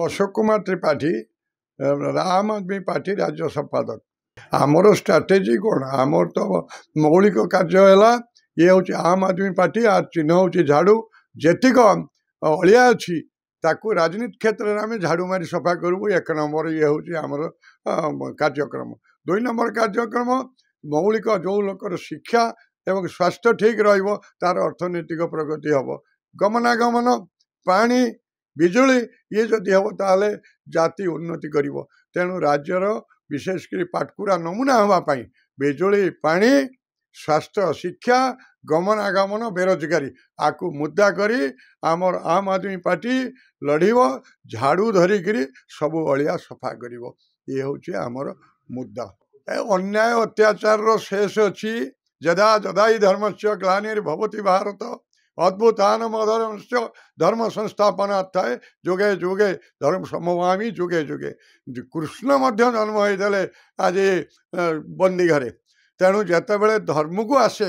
ଅଶୋକ କୁମାର ତ୍ରିପାଠୀ ଆମ ଆଦମୀ ପାର୍ଟି ରାଜ୍ୟ ସମ୍ପାଦକ ଆମର ଷ୍ଟ୍ରାଟେଜି କ'ଣ ଆମର ତ ମୌଳିକ କାର୍ଯ୍ୟ ହେଲା ଇଏ ହେଉଛି ଆମ ଆଦମୀ ପାର୍ଟି ଆର୍ ଚିହ୍ନ ହେଉଛି ଝାଡ଼ୁ ଯେତିକ ଅଳିଆ ଅଛି ତାକୁ ରାଜନୀତି କ୍ଷେତ୍ରରେ ଆମେ ଝାଡ଼ୁ ମାରି ସଫା କରିବୁ ଏକ ନମ୍ବର ଇଏ ହେଉଛି ଆମର କାର୍ଯ୍ୟକ୍ରମ ଦୁଇ ନମ୍ବର କାର୍ଯ୍ୟକ୍ରମ ମୌଳିକ ଯେଉଁ ଲୋକର ଶିକ୍ଷା ଏବଂ ସ୍ୱାସ୍ଥ୍ୟ ଠିକ୍ ରହିବ ତାର ଅର୍ଥନୈତିକ ପ୍ରଗତି ହେବ ଗମନାଗମନ ପାଣି ବିଜୁଳି ଇଏ ଯଦି ହେବ ତାହେଲେ ଜାତି ଉନ୍ନତି କରିବ ତେଣୁ ରାଜ୍ୟର ବିଶେଷ କରି ପାଟକୁରା ନମୁନା ହେବା ପାଇଁ ବିଜୁଳି ପାଣି ସ୍ୱାସ୍ଥ୍ୟ ଶିକ୍ଷା ଗମନାଗମନ ବେରୋଜଗାରୀ ଆକୁ ମୁଦ୍ଦା କରି ଆମର ଆମ ଆଦମୀ ପାର୍ଟି ଲଢ଼ିବ ଝାଡ଼ୁ ଧରିକିରି ସବୁ ଅଳିଆ ସଫା କରିବ ଇଏ ହେଉଛି ଆମର ମୁଦ୍ଦା ଏ ଅନ୍ୟାୟ ଅତ୍ୟାଚାରର ଶେଷ ଅଛି ଯଦା ଯଦାଇ ଧର୍ମଚ୍ୟ ଗ୍ଲାନିର୍ ଭବତି ଭାରତ अद्भुतान अधर्म धर्म संस्थापनार्थाय जुगे जुगे धर्म समवामी जुगे जुगे କୃଷ୍ଣ ମଧ୍ୟ ଜନ୍ମ ହେଇଥିଲେ ଆଜି ବନ୍ଦୀ ଘରେ ତେଣୁ ଯେତେବେଳେ ଧର୍ମକୁ ଆସେ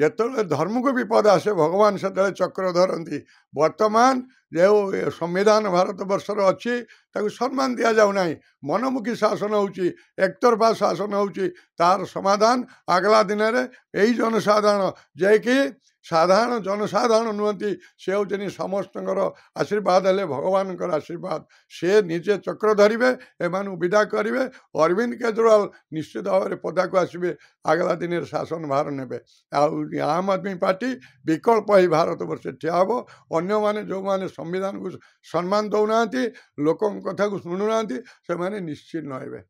ଯେତେବେଳେ ଧର୍ମକୁ ବିପଦ ଆସେ ଭଗବାନ ସେତେବେଳେ ଚକ୍ର ଧରନ୍ତି ବର୍ତ୍ତମାନ ଯେ ସମ୍ବିଧାନ ଭାରତବର୍ଷର ଅଛି ତାକୁ ସମ୍ମାନ ଦିଆଯାଉନାହିଁ ମନମୁଖୀ ଶାସନ ହେଉଛି ଏକତରଫା ଶାସନ ହେଉଛି ତାର ସମାଧାନ ଆଗଲା ଦିନରେ ଏଇ ଜନସାଧାରଣ ଯିଏକି ସାଧାରଣ ଜନସାଧାରଣ ନୁହନ୍ତି ସେ ହେଉଛନ୍ତି ସମସ୍ତଙ୍କର ଆଶୀର୍ବାଦ ହେଲେ ଭଗବାନଙ୍କର ଆଶୀର୍ବାଦ ସେ ନିଜେ ଚକ୍ର ଧରିବେ ଏମାନଙ୍କୁ ବିଦା କରିବେ ଅରବିନ୍ଦ କେଜରିୱାଲ ନିଶ୍ଚିତ ଭାବରେ ପଦାକୁ ଆସିବେ ଆଗଲା ଦିନରେ ଶାସନ ଭାର ନେବେ ଆଉ ଆମ୍ ଆଦମୀ ପାର୍ଟି ବିକଳ୍ପ ହେଇ ଭାରତବର୍ଷରେ ଠିଆ ହେବ ଅନ୍ୟମାନେ ଯେଉଁମାନେ સંવિધાન ઘુસ સન્માન થવું ના હતી લોકોની કથા ઘુસ ના હતી ସେମାନେ નિશ્ચિત ન આવ્યા